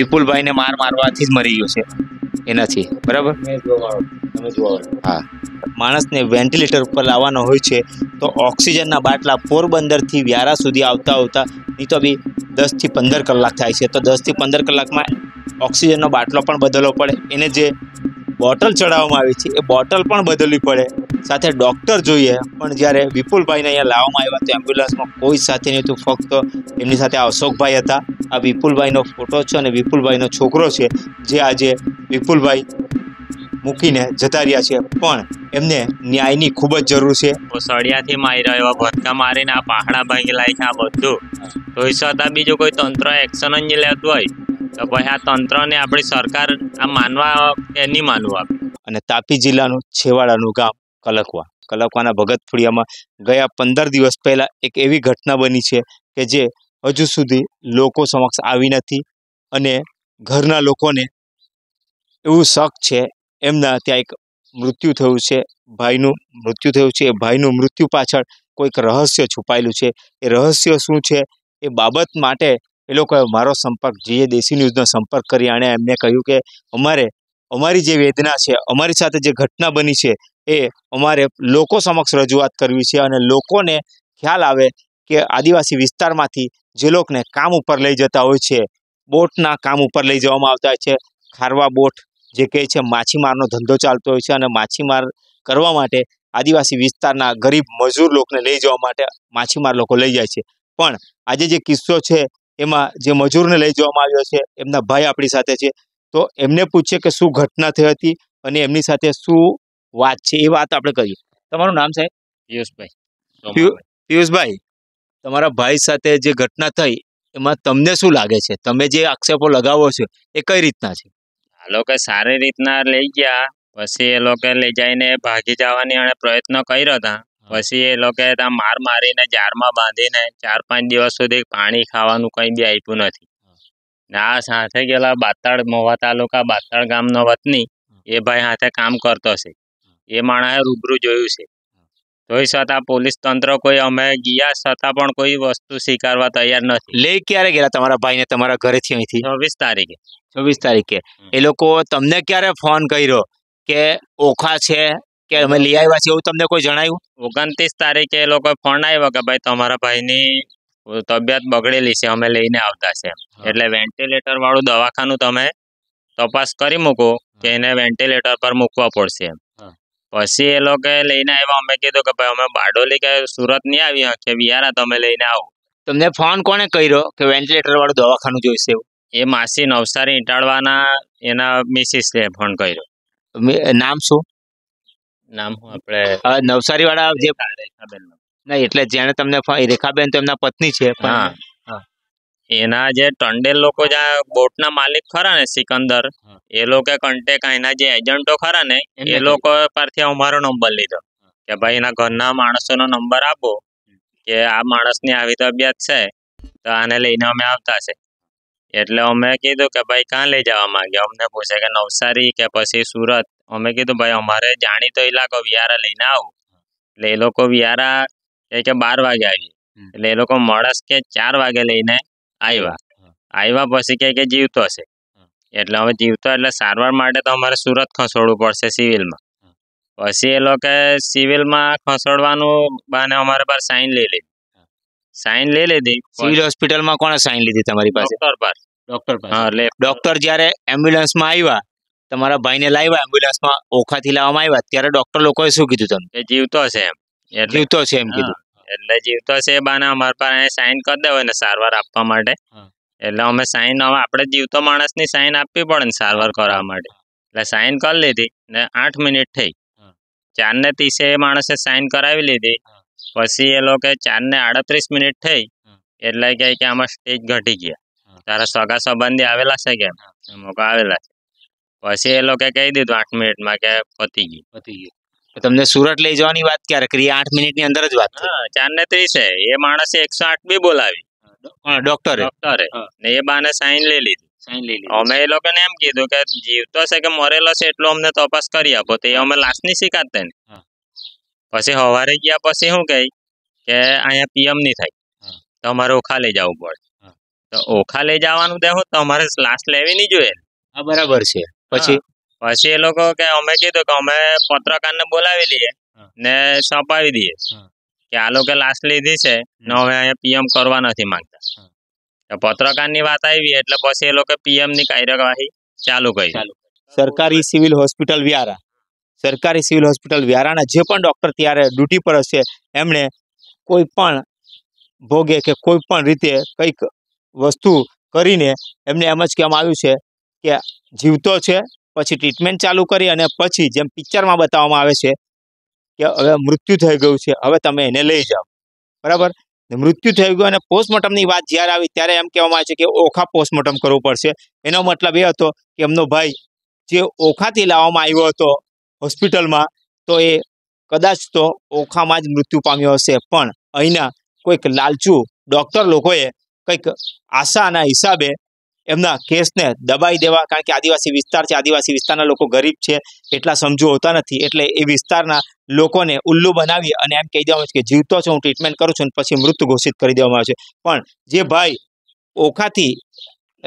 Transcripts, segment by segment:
વિપુલભાઈને માર મારવાથી જ મરી ગયો છે એનાથી બરાબર હા માણસને વેન્ટિલેટર ઉપર લાવવાનો હોય છે તો ઓક્સિજનના બાટલા પોરબંદરથી વ્યારા સુધી આવતા આવતા નહીં તો બી દસથી પંદર કલાક થાય છે તો દસથી પંદર કલાકમાં ઓક્સિજનનો બાટલો પણ બદલવો પડે એને જે બોટલ ચડાવવામાં આવી છે એ બોટલ પણ બદલવી પડે સાથે ડૉક્ટર જોઈએ પણ જ્યારે વિપુલભાઈને અહીંયા લાવવામાં આવ્યા તો એમ્બ્યુલન્સમાં કોઈ સાથે નહીં હતું ફક્ત એમની સાથે અશોકભાઈ હતા આ વિપુલભાઈનો ફોટો છે અને વિપુલભાઈનો છોકરો છે જે આજે વિપુલભાઈ મૂકીને જતા રહ્યા છે પણ એમને ન્યાયની ખૂબ જ જરૂર છે સળિયાથી મારી રહ્યો ભટકા મારીને આ પાહણા ભાંગી લાયક આ બધું તો એ છતાં બીજું કોઈ તંત્ર એક્શન જ લેતું હોય તો ભાઈ આ તંત્રને આપણી સરકાર આ માનવા કે નહીં માનવું આપે અને તાપી જિલ્લાનું છેવાડાનું ગામ કલકવા કલકવાના ભગતફુડિયામાં ગયા પંદર દિવસ પહેલાં એક એવી ઘટના બની છે કે જે હજુ સુધી લોકો સમક્ષ આવી નથી અને ઘરના લોકોને એવું શક છે એમના ત્યાં એક મૃત્યુ થયું છે ભાઈનું મૃત્યુ થયું છે એ ભાઈનું મૃત્યુ પાછળ કોઈક રહસ્ય છુપાયેલું છે એ રહસ્ય શું છે એ બાબત માટે એ લોકોએ મારો સંપર્ક જીએ દેશી ન્યૂઝનો સંપર્ક કરી અને એમને કહ્યું કે અમારે અમારી જે વેદના છે અમારી સાથે જે ઘટના બની છે એ અમારે લોકો સમક્ષ રજૂઆત કરવી છે અને લોકોને ખ્યાલ આવે કે આદિવાસી વિસ્તારમાંથી જે લોકોને કામ ઉપર લઈ જતા હોય છે બોટના કામ ઉપર લઈ જવામાં આવતા હોય છે ખારવા બોટ જે કહે છે માછીમારનો ધંધો ચાલતો હોય છે અને માછીમાર કરવા માટે આદિવાસી વિસ્તારના ગરીબ મજૂર લોકોને લઈ જવા માટે માછીમાર લોકો લઈ જાય છે પણ આજે જે કિસ્સો છે એમાં જે મજૂરને લઈ જવામાં આવ્યો છે એમના ભાઈ આપણી સાથે છે તો એમને પૂછીએ કે શું ઘટના થઈ હતી અને એમની સાથે શું વાત છે એ વાત આપણે કરીએ તમારું નામ સાહેબ પિયુષભાઈ પિયુષભાઈ તમારા ભાઈ સાથે જે ઘટના થઈ એમાં તમને શું લાગે છે તમે જે આક્ષેપો લગાવો છો એ કઈ રીતના છે આ લોકો સારી રીતના લઈ ગયા પછી એ લોકો લઈ જઈને ભાગી જવાની અને પ્રયત્ન કર્યો હતા પછી એ લોકો માર મારીને જારમાં બાંધીને ચાર પાંચ દિવસ સુધી પાણી ખાવાનું કંઈ બી આપ્યું નથી ના સાથે ગયેલા બાતાળ મોવા તાલુકા બાતાળ ગામનો વતની એ ભાઈ સાથે કામ કરતો છે એ માણસે રૂબરૂ જોયું છે જોઈ છતાં પોલીસ તંત્ર કોઈ અમે ગયા છતાં પણ કોઈ વસ્તુ સ્વીકારવા તૈયાર નથી લઈ ક્યારે ગયા તમારા ભાઈને તમારા ઘરેથી અહીંથી છવ્વીસ તારીખે છવ્વીસ તારીખે એ લોકો તમને ક્યારે ફોન કર્યો કે ઓખા છે કે અમે લઈ આવ્યા છીએ એવું તમને કોઈ જણાવ્યું ઓગણત્રીસ તારીખે એ લોકો ફોન આવ્યો કે ભાઈ તમારા ભાઈની તબિયત બગડેલી છે અમે લઈને આવતા છે એટલે વેન્ટિલેટર વાળું દવાખાનું તમે તપાસ કરી મૂકો કે એને વેન્ટિલેટર પર મૂકવા પડશે એમ પછી એ લોકો લઈને આવ્યા અમે કીધું કે ભાઈ અમે બારડોલી કે સુરત નહીં આવી કે વિયારા તમે લઈને આવો તમને ફોન કોને કર્યો કે વેન્ટિલેટર વાળું દવાખાનું જોઈશે એ માસી નવસારી ઈટાળવાના એના મિસિસને ફોન કર્યો નામ શું નામ આપણે નવસારી વાળા જે ના એટલે જેને તમને રેખાબેન તો એમના પત્ની છે પણ એના જે ટંડેલ લોકો જે બોટના માલિક ખરા ને સિકંદર એ લોકો કોન્ટેક એના જે એજન્ટો ખરા ને એ લોકો પરથી અમારો નંબર લીધો કે ભાઈ એના ઘરના માણસોનો નંબર આપો કે આ માણસની આવી તબિયત છે તો આને લઈને અમે આવતા છે એટલે અમે કીધું કે ભાઈ ક્યાં લઈ જવા માંગ્યા અમને પૂછે કે નવસારી કે પછી સુરત અમે કીધું ભાઈ અમારે જાણીતો ઇલાકો વિયારા લઈને આવું એટલે એ લોકો વિયારા કે બાર વાગે આવી એટલે એ લોકો માણસ કે ચાર વાગે લઈને આવ્યા આવ્યા પછી કહે કે જીવતો છે એટલે હવે જીવતો એટલે સારવાર માટે તો અમારે સુરત ખસોડવું પડશે સિવિલમાં પછી એ લોકો સિવિલમાં ખસોડવાનું બાને અમારે પર સાઈન લઈ લીધી સાઈન લઈ લીધી સિવિલ હોસ્પિટલમાં કોણે સાઈન લીધી તમારી પાસે ડોક્ટર પર ડોક્ટર હા એટલે ડોક્ટર જ્યારે એમ્બ્યુલન્સમાં આવ્યા તમારા ભાઈને લાવ્યા એમ્બ્યુલન્સમાં ઓખાથી લાવવામાં આવ્યા ત્યારે ડોક્ટર લોકોએ શું કીધું તમને કે જીવતો છે એમ જીવતો છે એમ કીધું એટલે જીવતો છે બાના અમારા પાસે સાઈન કરી દેવાય ને સારવાર આપવા માટે એટલે અમે સાઈન હવે આપણે જીવતો માણસની સાઈન આપવી પડે ને સારવાર કરવા માટે એટલે સાઈન કરી લીધી ને આઠ મિનિટ થઈ ચાર ને ત્રીસે એ માણસે સાઈન કરાવી લીધી પછી એ લોકો ચાર ને આડત્રીસ મિનિટ થઈ એટલે કહે કે આમાં સ્ટેજ ઘટી ગયા તારા સગા સંબંધી આવેલા છે કે અમુક આવેલા છે પછી એ લોકો કહી દીધું આઠ મિનિટમાં કે પતી ગયું પતી ગયું તમને સુરત લઈ જવાની વાત ક્યારે કરી આઠ મિનિટની અંદર જ વાત ચાર ને ત્રીસે એ માણસે એકસો આઠ બી બોલાવી ડોક્ટરે એ બાને સાઈન લઈ લીધી સાઈન લઈ અમે એ લોકોને એમ કીધું કે જીવતો છે કે મરેલો છે એટલો અમને તપાસ કરી આપો તો એ અમે લાસ્ટ લાશની શીખાત ને પછી સવારે ગયા પછી શું કહી કે અહીંયા પીએમ નહીં થાય તો અમારે ઓખા લઈ જવું પડે તો ઓખા લઈ જવાનું દેખો તો અમારે લાશ લેવી નહીં જોઈએ બરાબર છે પછી પછી એ લોકો કે અમે કીધું કે અમે પત્રકારને બોલાવી લઈએ ને સોંપાવી દઈએ કે આ લોકો લાશ લીધી છે ને હવે અહીંયા પીએમ કરવા નથી માંગતા પત્રકારની વાત આવી એટલે પછી એ લોકો પીએમ ની કાર્યવાહી ચાલુ કરી સરકારી સિવિલ હોસ્પિટલ વ્યારા સરકારી સિવિલ હોસ્પિટલ વ્યારાના જે પણ ડોક્ટર ત્યારે ડ્યુટી પર હશે એમણે કોઈ પણ ભોગે કે કોઈ પણ રીતે કંઈક વસ્તુ કરીને એમને એમ જ કહેવામાં આવ્યું છે કે જીવતો છે પછી ટ્રીટમેન્ટ ચાલુ કરી અને પછી જેમ પિક્ચરમાં બતાવવામાં આવે છે કે હવે મૃત્યુ થઈ ગયું છે હવે તમે એને લઈ જાઓ બરાબર મૃત્યુ થઈ ગયું અને પોસ્ટમોર્ટમની વાત જ્યારે આવી ત્યારે એમ કહેવામાં આવે છે કે ઓખા પોસ્ટમોર્ટમ કરવું પડશે એનો મતલબ એ હતો કે એમનો ભાઈ જે ઓખાથી લાવવામાં આવ્યો હતો હોસ્પિટલમાં તો એ કદાચ તો ઓખામાં જ મૃત્યુ પામ્યો હશે પણ અહીંના કોઈક લાલચુ ડૉક્ટર લોકોએ કંઈક આશાના હિસાબે એમના કેસને દબાઈ દેવા કારણ કે આદિવાસી વિસ્તાર છે આદિવાસી વિસ્તારના લોકો ગરીબ છે એટલા સમજુ હોતા નથી એટલે એ વિસ્તારના લોકોને ઉલ્લુ બનાવી અને એમ કહી દેવામાં આવે કે જીવતો છે હું ટ્રીટમેન્ટ કરું છું અને પછી મૃત ઘોષિત કરી દેવામાં આવે છે પણ જે ભાઈ ઓખાથી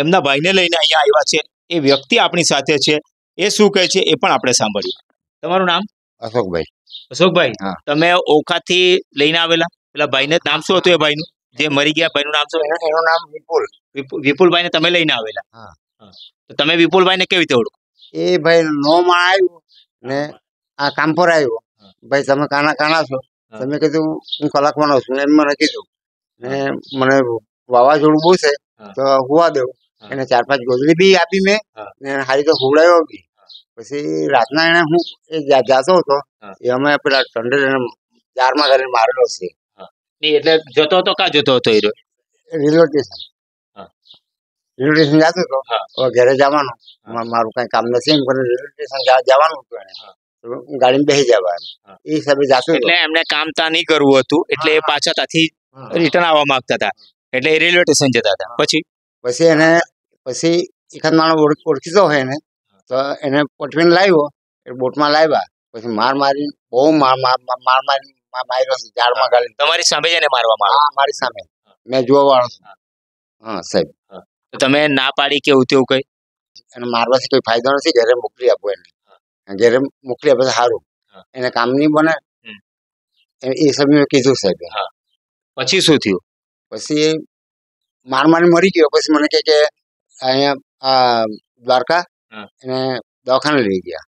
એમના ભાઈને લઈને અહીંયા આવ્યા છે એ વ્યક્તિ આપણી સાથે છે એ શું કહે છે એ પણ આપણે સાંભળીએ તમારું નામ અશોકભાઈ અશોકભાઈ તમે ઓખાથી લઈને આવેલા પેલા ભાઈને નામ શું હતું એ ભાઈનું જે મરી ગયા ભાઈનું નામ શું એનું નામ વિપુલ વિપુલભાઈ ને તમે લઈને આવેલા તો તમે વિપુલભાઈ ને કેવી રીતે ઓળખો એ ભાઈ નોમાં આવ્યો ને આ કામ પર આવ્યો ભાઈ તમે કાના કાના છો તમે કીધું હું કલાકમાં છું એમ મને કીધું ને મને વાવાઝોડું બહુ છે તો હોવા દેવું એને ચાર પાંચ ગોદડી બી આપી મેં ને હારી તો હોવડાયો બી પછી રાતના એને હું એ જાતો હતો એ અમે પેલા ટંડેલ એને જારમાં કરીને મારેલો છે એટલે જતો હતો કા જતો હતો એ રેલવે સ્ટેશન રિલેશન જતું હતું ઘરે જવાનું મારું કઈ કામ નથી એમ કરીને જવાનું હતું એને બેસી જવાનું એ હિસાબે જતું એટલે એમને કામ તા નહીં કરવું હતું એટલે એ પાછા ત્યાંથી રિટર્ન આવવા માંગતા હતા એટલે એ રેલવે સ્ટેશન જતા હતા પછી પછી એને પછી એકાદ માણસ ઓળખીતો હોય એને તો એને પટવીને લાવ્યો એ બોટમાં લાવ્યા પછી માર મારી બહુ માર માર મારી માર્યો છે ઝાડમાં ગાડી તમારી સામે જ એને મારવામાં મારી સામે મેં જોવા વાળો છું હા સાહેબ તમે ના પાડી કે એવું તેવું કંઈ અને મારવાથી કોઈ ફાયદો નથી ઘરે મોકલી આપો એને ઘરે મોકલી આપે સારું એને કામ નહીં બને એ સબ મેં કીધું સાહેબ પછી શું થયું પછી માર મારી મરી ગયો પછી મને કે કે અહીંયા દ્વારકા એને દવાખાને લઈ ગયા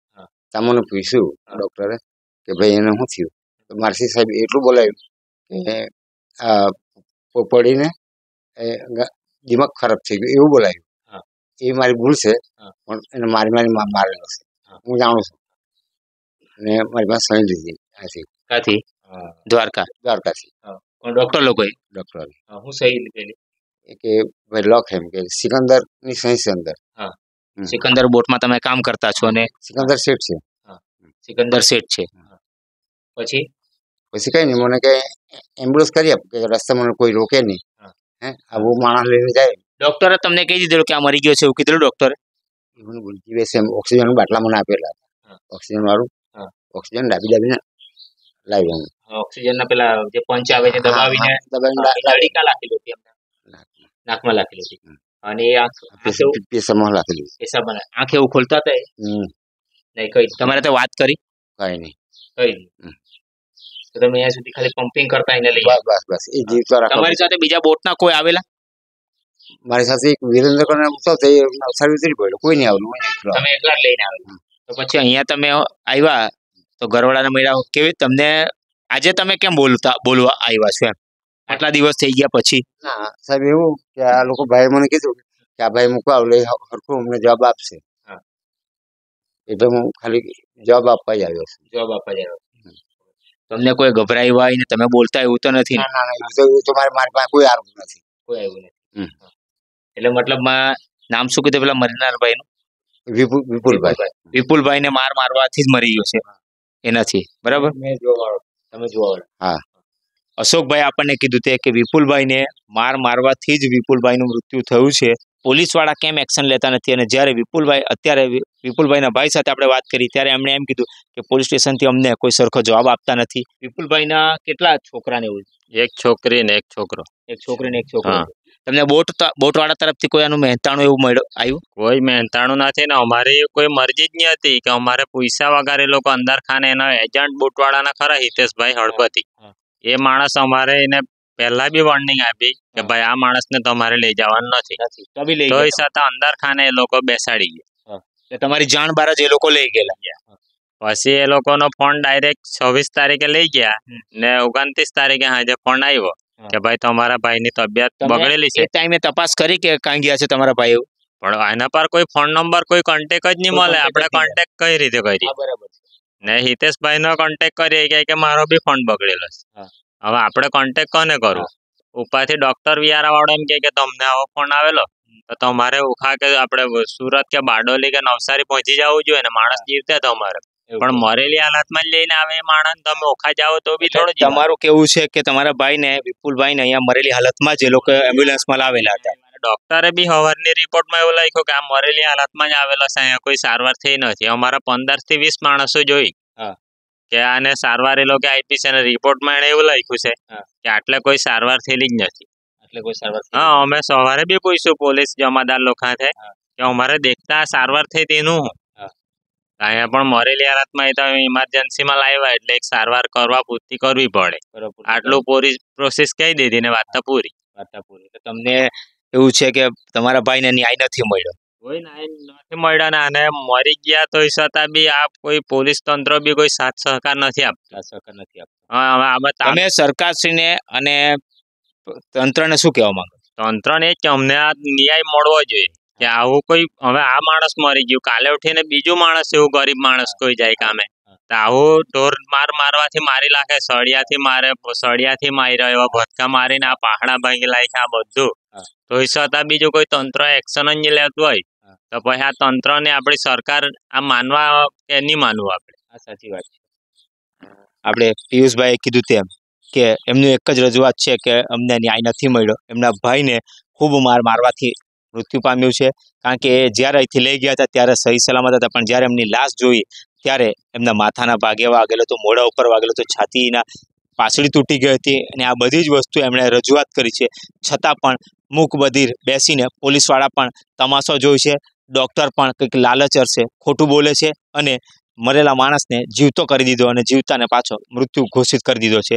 તમને પૂછ્યું ડૉક્ટરે કે ભાઈ એને શું થયું તો મારસી સાહેબ એટલું બોલાવ્યું કે પોપડીને દિમાગ ખરાબ થઈ ગયું એવું બોલાયું એ મારી ભૂલ છે પણ એને મારી મારી મારેલો છે હું જાણું છું અને મારી પાસે સહી લીધી આથી કાથી દ્વારકા દ્વારકાથી ડોક્ટર લોકોએ ડોક્ટર હું સહી લીધેલી કે ભાઈ લખ એમ કે સિકંદર ની સહી છે સિકંદર બોટમાં તમે કામ કરતા છો અને સિકંદર શેઠ છે સિકંદર શેઠ છે પછી પછી કઈ નહીં મને કે એમ્બ્યુલન્સ કરી આપ કે રસ્તા મને કોઈ રોકે નહીં હે આવો માણસ લઈને જાય ડોક્ટરે તમને કહી દીધેલું કે આ મરી ગયો છે એવું કીધેલું ડોક્ટરે મને ભૂલજી બેસે એમ ઓક્સિજન બાટલા મને આપેલા હતા ઓક્સિજન વાળું ઓક્સિજન ડાબી ડાબીને લાવી ઓક્સિજન ના પેલા જે પંચ આવે છે દબાવીને દબાવીને લાખેલું હતી નાકમાં લાખેલું હતી અને પેશાબમાં લાખેલું આંખ એવું ખોલતા હતા નહીં કઈ તમારે તો વાત કરી કઈ નહીં કઈ નહીં તમે નહી સુદી ખાલી પમ્પિંગ કરતા ઇનલી બસ બસ બસ એ જીત તો તમારા સાથે બીજો બોટ ના કોઈ આવેલા મારી સાથે એક વિરેન્દ્ર કને પૂછાવ તે સરવીતરી બોયલો કોઈ ન આવું અમે એકલા લેઈ ના તો પછી અહીંયા તમે આયા તો ઘરવાળાને મેરા કે કે તમને આજે તમે કેમ બોલતા બોલવા આયા છો આટલા દિવસ થઈ ગયા પછી હા સાહેબ એવું કે આ લોકો ભાઈ મને કીધું કે આ ભાઈ મુકો આવ લઈ હરકો અમને જવાબ આપશે હા એટલે હું ખાલી જવાબ આપવા જ આવ્યો છું જવાબ આપવા જ તમને કોઈ ગભરાઈ હોય ને તમે બોલતા એવું તો નથી એવું તો મારે કોઈ આરોપ નથી કોઈ એવું નથી હમ. એટલે મતલબ માં નામ શું કીધું પેલા મરીનારભાઈ નું વિપુલભાઈ વિપુલભાઈ ને માર મારવાથી જ મરી ગયો છે એનાથી બરાબર મેં જોવા વાળો તમે જોવા વાળો હા. અશોકભાઈ આપણને કીધું તે કે વિપુલભાઈને માર મારવાથી જ વિપુલભાઈનું મૃત્યુ થયું છે પોલીસવાળા કેમ એક્શન લેતા નથી અને જ્યારે વિપુલભાઈ અત્યારે વિપુલભાઈના ભાઈ સાથે આપણે વાત કરી ત્યારે એમણે એમ કીધું કે પોલીસ સ્ટેશનથી અમને કોઈ સરખો જવાબ આપતા નથી વિપુલભાઈના કેટલા છોકરાને એવું એક છોકરી ને એક છોકરો એક છોકરી ને એક છોકરો તમને બોટ બોટવાળા તરફથી કોઈ આનું મહેતાણું એવું મળ્યું આવ્યું કોઈ મહેનતાણું નથી ને અમારે કોઈ મરજી જ નહીં હતી કે અમારે પૈસા વગર લોકો અંદર ખાને એના એજન્ટ બોટવાળાના ખરા હિતેશભાઈ હળપતિ એ માણસ અમારે એને પહેલા બી વોર્નિંગ આપી કે ભાઈ આ માણસ ને તમારે લઈ જવાનું નથી તો બી લઈ અંદર ખાને એ લોકો બેસાડી ગયા તમારી જાણ બાર જ એ લોકો લઈ ગયેલા પછી એ લોકોનો ફોન ડાયરેક્ટ છવ્વીસ તારીખે લઈ ગયા ને ઓગણત્રીસ તારીખે હાજર ફોન આવ્યો કે ભાઈ તમારા ભાઈ ની તબિયત બગડેલી છે ટાઈમે તપાસ કરી કે કાંઈ ગયા છે તમારા ભાઈ પણ એના પર કોઈ ફોન નંબર કોઈ કોન્ટેક જ નહીં મળે આપણે કોન્ટેક કઈ રીતે કરીએ બરાબર ને હિતેશભાઈ નો કોન્ટેક કરીએ કે મારો બી ફોન બગડેલો છે હવે આપણે કોન્ટેક કોને કરવું ઉપરથી ડોક્ટર વિયારા વાળો એમ કે તમને આવો ફોન આવેલો તો તમારે ઉખા કે આપણે સુરત કે બારડોલી કે નવસારી પહોંચી જવું જોઈએ ને માણસ જીવતા તમારે પણ મરેલી હાલતમાં લઈને આવે માણસ તમે ઓખા જાઓ તો બી થોડું તમારું કેવું છે કે તમારા ભાઈને વિપુલભાઈને અહીંયા મરેલી હાલતમાં જ એ લોકો એમ્બ્યુલન્સમાં લાવેલા હતા ડોક્ટરે બી હવારની રિપોર્ટમાં એવું લખ્યું કે આ મરેલી હાલતમાં જ આવેલો છે અહીંયા કોઈ સારવાર થઈ નથી અમારા પંદર થી વીસ માણસો જોઈ કે આને સારવાર એ લોકો આપી છે અને રિપોર્ટમાં એને એવું લખ્યું છે કે આટલે કોઈ સારવાર થયેલી જ નથી હા અમે સવારે બી પૂછ્યું પોલીસ જમાદાર લોકો કે અમારે દેખતા સારવાર થઈ તેનું અહીંયા પણ મરેલી હાલતમાં એ તો ઇમરજન્સીમાં લાવ્યા એટલે એક સારવાર કરવા પૂરતી કરવી પડે આટલું પૂરી પ્રોસેસ કહી દીધી ને વાત તો પૂરી વાત પૂરી તમને એવું છે કે તમારા ભાઈને ન્યાય નથી મળ્યો કોઈ ન્યાય નથી મળ્યો અને મરી ગયા તો છતાં બી આ કોઈ પોલીસ તંત્ર બી કોઈ સાથ સહકાર નથી આપતા નથી આપતા તમે અને તંત્રને શું કહેવા માંગો તંત્રને કે અમને આ ન્યાય મળવો જોઈએ કે આવું કોઈ હવે આ માણસ મરી ગયું કાલે ઉઠીને બીજું માણસ એવું ગરીબ માણસ કોઈ જાય કામે આવો ઢોર માર મારવાથી મારી લાખે સળિયાથી મારે સળિયાથી માર્યો એવા ભટકા મારીને આ પાહણા ભાંગી નાખે આ બધું તો છતાં બીજું કોઈ તંત્ર એક્શન જ લેતું હોય તો પછી આ તંત્રને આપણી સરકાર આ માનવા કે નહીં માનવું આપણે આ સાચી વાત છે આપણે પિયુષભાઈએ કીધું તેમ કે એમનું એક જ રજૂઆત છે કે અમને ન્યાય નથી મળ્યો એમના ભાઈને ખૂબ માર મારવાથી મૃત્યુ પામ્યું છે કારણ કે એ જ્યારે અહીંથી લઈ ગયા હતા ત્યારે સહી સલામત હતા પણ જ્યારે એમની લાશ જોઈ ત્યારે એમના માથાના ભાગે વાગેલો તો મોઢા ઉપર વાગેલો તો છાતીના પાછળી તૂટી ગઈ હતી અને આ બધી જ વસ્તુ એમણે રજૂઆત કરી છે છતાં પણ મૂક બધિર બેસીને પોલીસવાળા પણ તમાશો જોઈ છે ડૉક્ટર પણ કંઈક લાલચ અરશે ખોટું બોલે છે અને મરેલા માણસને જીવતો કરી દીધો અને જીવતાને પાછો મૃત્યુ ઘોષિત કરી દીધો છે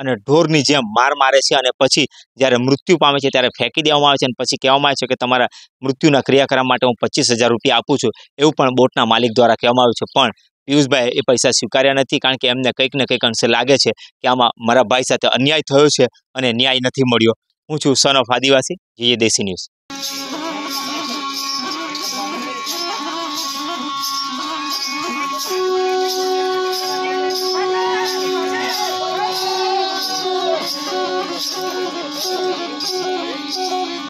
અને ઢોરની જેમ માર મારે છે અને પછી જ્યારે મૃત્યુ પામે છે ત્યારે ફેંકી દેવામાં આવે છે અને પછી કહેવામાં આવે છે કે તમારા મૃત્યુના ક્રિયાક્રમ માટે હું પચીસ રૂપિયા આપું છું એવું પણ બોટના માલિક દ્વારા કહેવામાં આવ્યું છે પણ પિયુષભાઈ એ પૈસા સ્વીકાર્યા નથી કારણ કે એમને કંઈક ને કંઈક અંશે લાગે છે કે આમાં મારા ભાઈ સાથે અન્યાય થયો છે અને ન્યાય નથી મળ્યો હું છું સન ઓફ આદિવાસી જીએ દેશી ન્યૂઝ